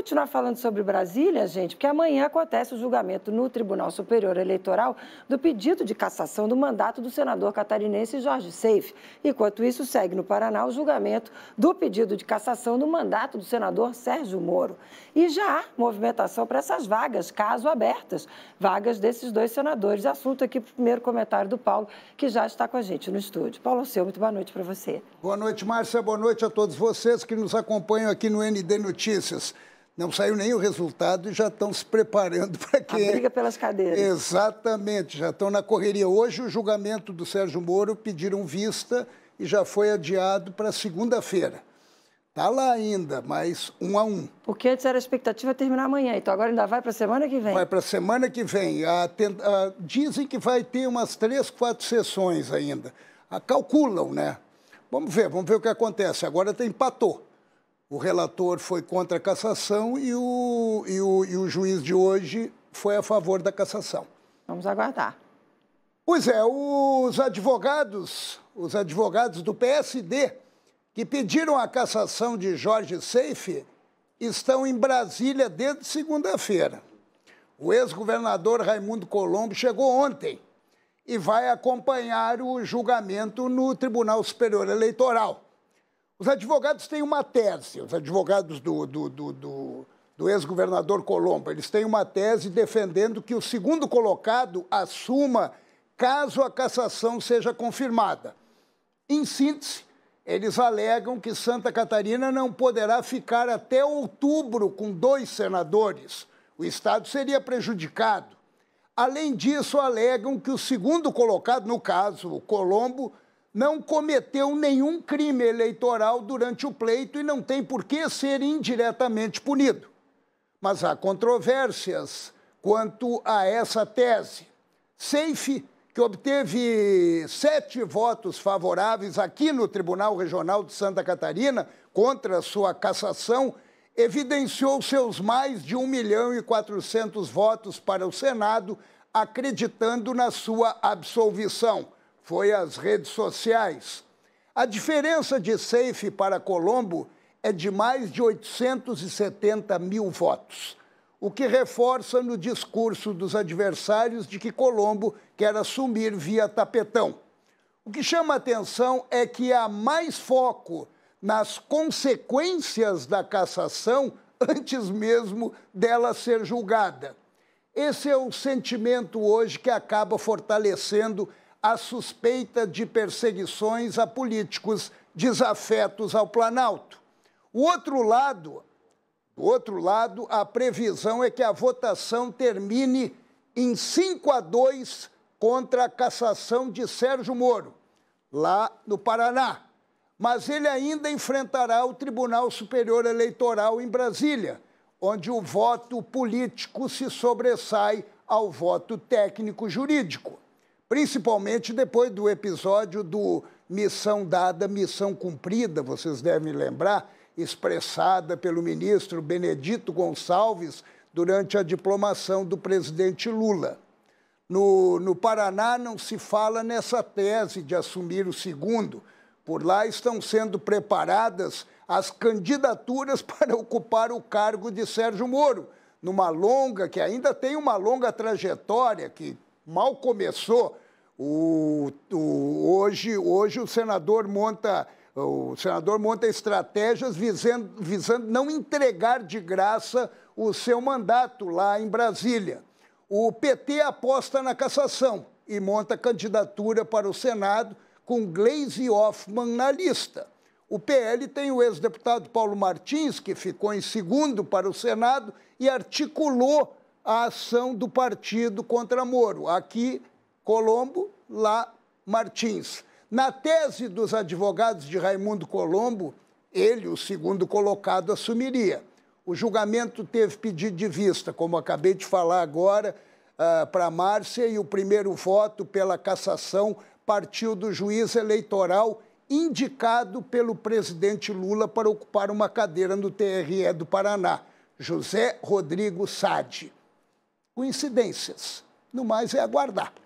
continuar falando sobre Brasília, gente, porque amanhã acontece o julgamento no Tribunal Superior Eleitoral do pedido de cassação do mandato do senador catarinense Jorge Seif. Enquanto isso, segue no Paraná o julgamento do pedido de cassação do mandato do senador Sérgio Moro. E já há movimentação para essas vagas, caso abertas, vagas desses dois senadores. Assunto aqui, para o primeiro comentário do Paulo, que já está com a gente no estúdio. Paulo Seu, muito boa noite para você. Boa noite, Márcia. Boa noite a todos vocês que nos acompanham aqui no ND Notícias. Não saiu nem o resultado e já estão se preparando para que. A briga pelas cadeiras. Exatamente, já estão na correria. Hoje, o julgamento do Sérgio Moro pediram vista e já foi adiado para segunda-feira. Está lá ainda, mas um a um. Porque antes era a expectativa terminar amanhã, então agora ainda vai para a semana que vem? Vai para a semana que vem. A, a, dizem que vai ter umas três, quatro sessões ainda. A, calculam, né? Vamos ver, vamos ver o que acontece. Agora tem, empatou. O relator foi contra a cassação e o, e o, e o juiz de hoje foi a favor da cassação. Vamos aguardar. Pois é, os advogados, os advogados do PSD que pediram a cassação de Jorge Seife estão em Brasília desde segunda-feira. O ex-governador Raimundo Colombo chegou ontem e vai acompanhar o julgamento no Tribunal Superior Eleitoral. Os advogados têm uma tese, os advogados do, do, do, do, do ex-governador Colombo, eles têm uma tese defendendo que o segundo colocado assuma caso a cassação seja confirmada. Em síntese, eles alegam que Santa Catarina não poderá ficar até outubro com dois senadores. O Estado seria prejudicado. Além disso, alegam que o segundo colocado, no caso, o Colombo, não cometeu nenhum crime eleitoral durante o pleito e não tem por que ser indiretamente punido. Mas há controvérsias quanto a essa tese. Seife, que obteve sete votos favoráveis aqui no Tribunal Regional de Santa Catarina contra sua cassação, evidenciou seus mais de 1 milhão e 400 votos para o Senado, acreditando na sua absolvição foi as redes sociais. A diferença de Seife para Colombo é de mais de 870 mil votos, o que reforça no discurso dos adversários de que Colombo quer assumir via tapetão. O que chama atenção é que há mais foco nas consequências da cassação antes mesmo dela ser julgada. Esse é o sentimento hoje que acaba fortalecendo a suspeita de perseguições a políticos desafetos ao Planalto. O outro lado, do outro lado, a previsão é que a votação termine em 5 a 2 contra a cassação de Sérgio Moro, lá no Paraná. Mas ele ainda enfrentará o Tribunal Superior Eleitoral em Brasília, onde o voto político se sobressai ao voto técnico jurídico principalmente depois do episódio do Missão Dada, Missão Cumprida, vocês devem lembrar, expressada pelo ministro Benedito Gonçalves durante a diplomação do presidente Lula. No, no Paraná não se fala nessa tese de assumir o segundo. Por lá estão sendo preparadas as candidaturas para ocupar o cargo de Sérgio Moro, numa longa, que ainda tem uma longa trajetória, que mal começou, o, o, hoje, hoje o senador monta o senador monta estratégias visando, visando não entregar de graça o seu mandato lá em Brasília. O PT aposta na cassação e monta candidatura para o Senado com Glaze Hoffman na lista. O PL tem o ex-deputado Paulo Martins, que ficou em segundo para o Senado e articulou a ação do partido contra Moro. Aqui Colombo La Martins. Na tese dos advogados de Raimundo Colombo, ele, o segundo colocado, assumiria. O julgamento teve pedido de vista, como acabei de falar agora, uh, para a Márcia, e o primeiro voto pela cassação partiu do juiz eleitoral indicado pelo presidente Lula para ocupar uma cadeira no TRE do Paraná, José Rodrigo Sade. Coincidências. No mais é aguardar.